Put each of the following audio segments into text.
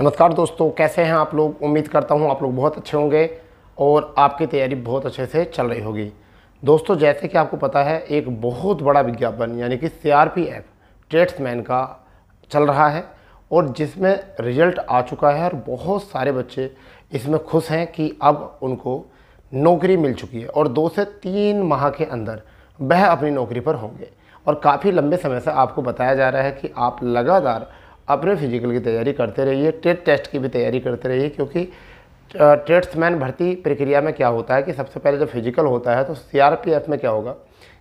नमस्कार दोस्तों कैसे हैं आप लोग उम्मीद करता हूं आप लोग बहुत अच्छे होंगे और आपकी तैयारी बहुत अच्छे से चल रही होगी दोस्तों जैसे कि आपको पता है एक बहुत बड़ा विज्ञापन यानी कि C R P F tradesman का चल रहा है और जिसमें रिजल्ट आ चुका है और बहुत सारे बच्चे इसमें खुश हैं कि अब उनको नौकरी मिल चुकी है और दो से तीन माह के अंदर वह अपनी नौकरी पर होंगे और काफ़ी लंबे समय से आपको बताया जा रहा है कि आप लगातार अपने फिजिकल की तैयारी करते रहिए टेट टेस्ट की भी तैयारी करते रहिए क्योंकि ट्रेड्समैन भर्ती प्रक्रिया में क्या होता है कि सबसे पहले जब फिजिकल होता है तो सी में क्या होगा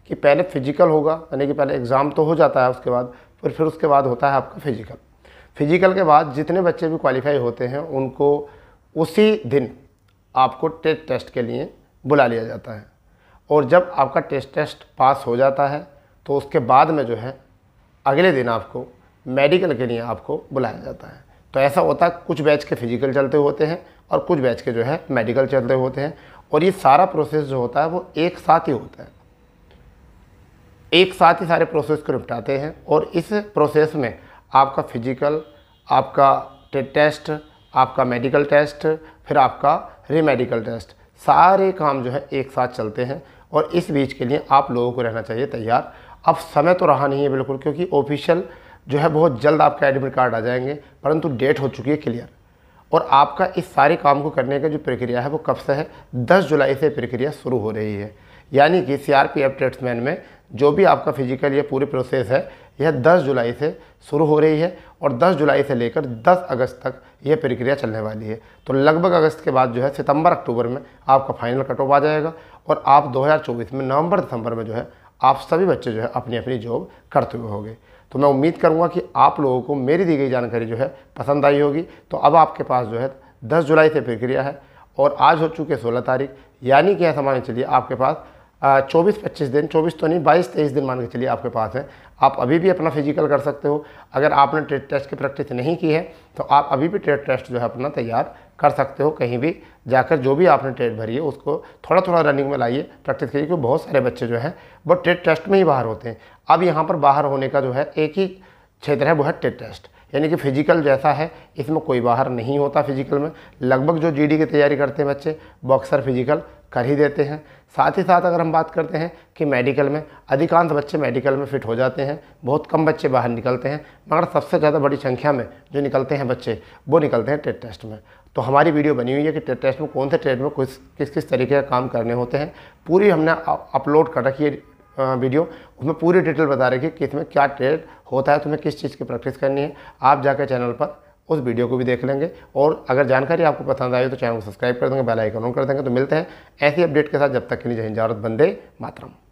कि पहले फिजिकल होगा यानी कि पहले एग्ज़ाम तो हो जाता है उसके बाद फिर फिर उसके बाद होता है आपका फिजिकल फिजिकल के बाद जितने बच्चे भी क्वालिफाई होते हैं उनको उसी दिन आपको टेट टेस्ट के लिए बुला लिया जाता है और जब आपका टेस्ट टेस्ट पास हो जाता है तो उसके बाद में जो है अगले दिन आपको मेडिकल के लिए आपको बुलाया जाता है तो ऐसा होता है कुछ बैच के फिजिकल चलते होते हैं और कुछ बैच के जो है मेडिकल चलते होते हैं और ये सारा प्रोसेस जो होता है वो एक साथ ही होता है एक साथ ही सारे प्रोसेस को निपटाते हैं और इस प्रोसेस में आपका फिजिकल आपका टेस्ट आपका मेडिकल टेस्ट फिर आपका रीमेडिकल टेस्ट सारे काम जो है एक साथ चलते हैं और इस बीच के लिए आप लोगों को रहना चाहिए तैयार अब समय तो रहा नहीं है बिल्कुल क्योंकि ऑफिशियल जो है बहुत जल्द आपका एडमिट कार्ड आ जाएंगे परंतु डेट हो चुकी है क्लियर और आपका इस सारे काम को करने का जो प्रक्रिया है वो कब से है 10 जुलाई से प्रक्रिया शुरू हो रही है यानी कि सी आर पी एफ में जो भी आपका फिजिकल या पूरी प्रोसेस है यह 10 जुलाई से शुरू हो रही है और 10 जुलाई से लेकर 10 अगस्त तक यह प्रक्रिया चलने वाली है तो लगभग अगस्त के बाद जो है सितंबर अक्टूबर में आपका फाइनल कट ऑफ आ जाएगा और आप 2024 में नवंबर दिसंबर में जो है आप सभी बच्चे जो है अपनी अपनी जॉब करते हुए होंगे तो मैं उम्मीद करूँगा कि आप लोगों को मेरी दी गई जानकारी जो है पसंद आई होगी तो अब आपके पास जो है दस जुलाई से प्रक्रिया है और आज हो चुके सोलह तारीख यानी कि ऐसा मान चलिए आपके पास चौबीस पच्चीस दिन चौबीस तो नहीं बाईस तेईस दिन मान के चलिए आपके पास है आप अभी भी अपना फिजिकल कर सकते हो अगर आपने ट्रेड टेस्ट की प्रैक्टिस नहीं की है तो आप अभी भी ट्रेड टेस्ट जो है अपना तैयार कर सकते हो कहीं भी जाकर जो भी आपने ट्रेड भरी है उसको थोड़ा थोड़ा रनिंग में लाइए प्रैक्टिस करिए क्योंकि बहुत सारे बच्चे जो है वो ट्रेड टेस्ट में ही बाहर होते हैं अब यहाँ पर बाहर होने का जो है एक ही क्षेत्र है वो है ट्रेड टेस्ट यानी कि फिजिकल जैसा है इसमें कोई बाहर नहीं होता फिजिकल में लगभग जो जीडी की तैयारी करते हैं बच्चे वो अक्सर फिजिकल कर ही देते हैं साथ ही साथ अगर हम बात करते हैं कि मेडिकल में अधिकांश बच्चे मेडिकल में फिट हो जाते हैं बहुत कम बच्चे बाहर निकलते हैं मगर सबसे ज़्यादा बड़ी संख्या में जो निकलते हैं बच्चे वो निकलते हैं टेट टेस्ट में तो हमारी वीडियो बनी हुई है कि टेट टेस्ट में कौन से ट्रेड में किस किस तरीके का काम करने होते हैं पूरी हमने अपलोड कर रखी है वीडियो उसमें पूरी डिटेल बता रखी है कि इसमें क्या ट्रेड होता है तुम्हें किस चीज़ की प्रैक्टिस करनी है आप जाकर चैनल पर उस वीडियो को भी देख लेंगे और अगर जानकारी आपको पसंद आई तो चैनल को सब्सक्राइब कर देंगे बेल आइकन ऑन कर देंगे तो मिलते हैं ऐसी अपडेट के साथ जब तक के लिए जय हिंद भारत बंदे मातरम